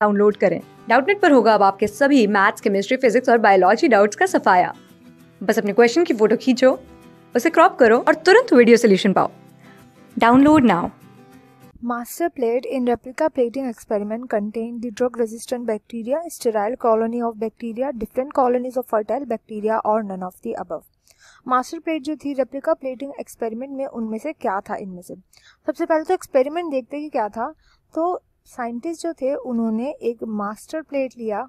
download करें Doubtnut पर होगा अब आपके सभी मैथ्स केमिस्ट्री फिजिक्स और बायोलॉजी डाउट्स का सफाया बस अपने क्वेश्चन की फोटो खींचो उसे क्रॉप करो और तुरंत वीडियो सोल्यूशन पाओ download now master plate in replica plating experiment contain the drug resistant bacteria sterile colony of bacteria different colonies of fertile bacteria और none of the above master plate जो थी replica plating experiment में उनमें से क्या था इनमें से सबसे पहले तो एक्सपेरिमेंट देखते कि क्या था तो साइंटिस्ट जो थे उन्होंने एक मास्टर प्लेट लिया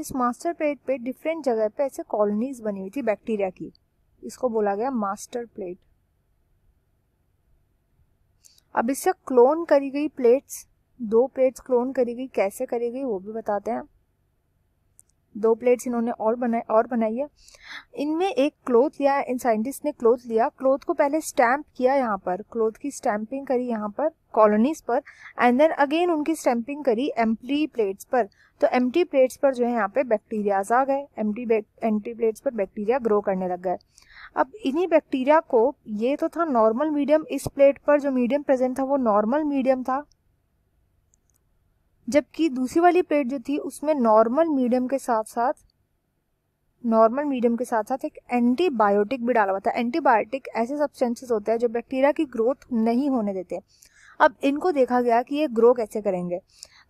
इस मास्टर प्लेट पे डिफरेंट जगह पे ऐसे कॉलोनीज बनी हुई थी बैक्टीरिया की इसको बोला गया मास्टर प्लेट अब इससे क्लोन करी गई प्लेट्स दो प्लेट्स क्लोन करी गई कैसे करी गई वो भी बताते हैं दो प्लेट्स इन्होंने और बनाए और बनाई है इनमें एक क्लोथ लिया इन साइंटिस्ट ने क्लोथ लिया क्लोथ को पहले स्टैम्प किया यहाँ पर क्लोथ की स्टैंपिंग करी यहाँ पर कॉलोनीज पर एंड देन अगेन उनकी स्टैंपिंग करी एम्प्टी प्लेट्स पर तो एम्प्टी प्लेट्स पर जो है यहाँ पे बैक्टीरियाज आ गए एम्प्टी एम्प्टी प्लेट्स पर बैक्टीरिया ग्रो करने लग गए अब इन्हीं बैक्टीरिया को ये तो था नॉर्मल मीडियम इस प्लेट पर जो मीडियम प्रेजेंट था वो नॉर्मल मीडियम था जबकि दूसरी वाली प्लेट जो थी उसमें नॉर्मल मीडियम के साथ साथ नॉर्मल मीडियम के साथ साथ एक एंटीबायोटिक भी डाला हुआ था एंटीबायोटिक ऐसे सब्सटेंसेस होते हैं जो बैक्टीरिया की ग्रोथ नहीं होने देते अब इनको देखा गया कि ये ग्रो कैसे करेंगे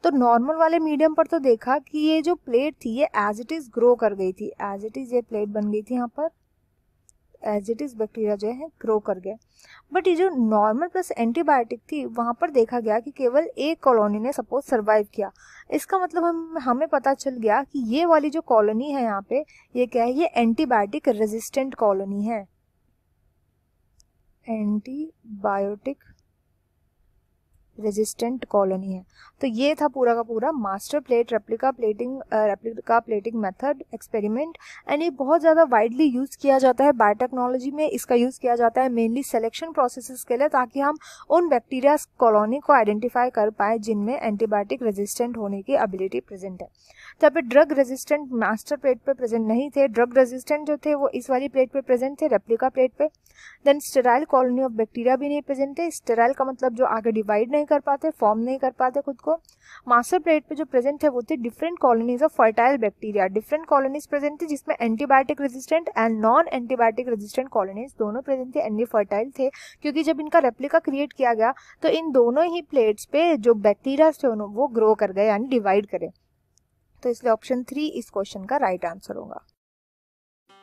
तो नॉर्मल वाले मीडियम पर तो देखा कि ये जो प्लेट थी ये एज इट इज़ ग्रो कर गई थी एज इट इज़ ये प्लेट बन गई थी यहाँ पर एज इट इज़ बैक्टीरिया जो है ग्रो कर गए बट ये जो नॉर्मल प्लस एंटीबायोटिक थी वहाँ पर देखा गया कि केवल एक कॉलोनी ने सपोज सर्वाइव किया इसका मतलब हम हमें पता चल गया कि ये वाली जो कॉलोनी है यहाँ पे ये क्या है ये एंटीबायोटिक रेजिस्टेंट कॉलोनी है एंटीबायोटिक रेजिस्टेंट कॉलोनी है तो ये था पूरा का पूरा master plate replica plating replica plating method experiment and ये बहुत ज़्यादा वाइडली यूज़ किया जाता है बायोटेक्नोलॉजी में इसका यूज़ किया जाता है मेनली सिलेक्शन प्रोसेस के लिए ताकि हम उन बैक्टीरिया कॉलोनी को आइडेंटिफाई कर पाए जिनमें एंटीबायोटिक रेजिस्टेंट होने की एबिलिटी प्रेजेंट है जब ड्रग रेजिस्टेंट मास्टर प्लेट पर प्रेजेंट नहीं थे ड्रग रेजिस्टेंट जो थे वो इस वाली प्लेट पर प्रेजेंट थे रेप्लिका प्लेट पर then sterile colony of bacteria भी नहीं प्रेजेंट है स्टेराइल का मतलब जो आगे डिवाइड नहीं कर पाते फॉर्म नहीं कर पाते खुद को मास्टर प्लेट पे जो प्रेजेंट है वो थे different colonies of fertile bacteria different colonies present थे जिसमें antibiotic resistant and non antibiotic resistant colonies दोनों प्रेजेंट थे एंटी फर्टाइल थे क्योंकि जब इनका रेप्लिका क्रिएट किया गया तो इन दोनों ही प्लेट्स पे जो बैक्टीरिया थे वो ग्रो कर गए यानी डिवाइड करें तो इसलिए ऑप्शन थ्री इस क्वेश्चन का राइट आंसर होगा